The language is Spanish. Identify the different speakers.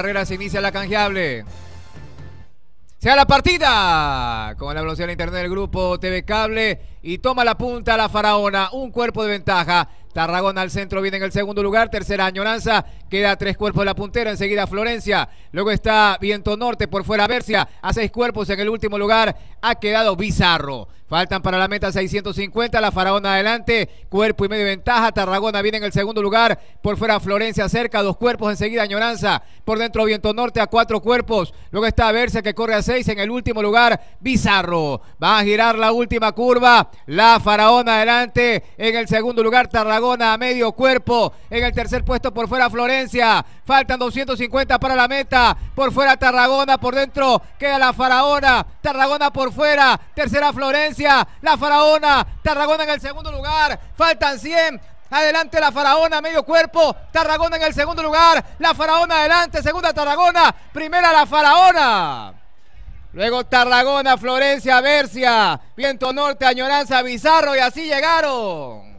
Speaker 1: carrera se inicia la canjeable. Se da la partida con la velocidad de internet del grupo TV Cable y toma la punta la faraona. Un cuerpo de ventaja. Tarragona al centro viene en el segundo lugar. Tercera añoranza Queda tres cuerpos la puntera, enseguida Florencia. Luego está Viento Norte por fuera Bercia. A seis cuerpos en el último lugar ha quedado Bizarro. Faltan para la meta 650, la Faraona adelante, cuerpo y medio de ventaja, Tarragona viene en el segundo lugar, por fuera Florencia cerca, dos cuerpos enseguida, Añoranza, por dentro Viento Norte a cuatro cuerpos, luego está Bercia que corre a seis, en el último lugar Bizarro, va a girar la última curva, la Faraona adelante, en el segundo lugar Tarragona a medio cuerpo, en el tercer puesto por fuera Florencia, Faltan 250 para la meta. Por fuera Tarragona, por dentro queda la Faraona. Tarragona por fuera. Tercera Florencia. La Faraona. Tarragona en el segundo lugar. Faltan 100. Adelante la Faraona, medio cuerpo. Tarragona en el segundo lugar. La Faraona adelante. Segunda Tarragona. Primera la Faraona. Luego Tarragona, Florencia, Bercia. Viento Norte, Añoranza, Bizarro. Y así llegaron.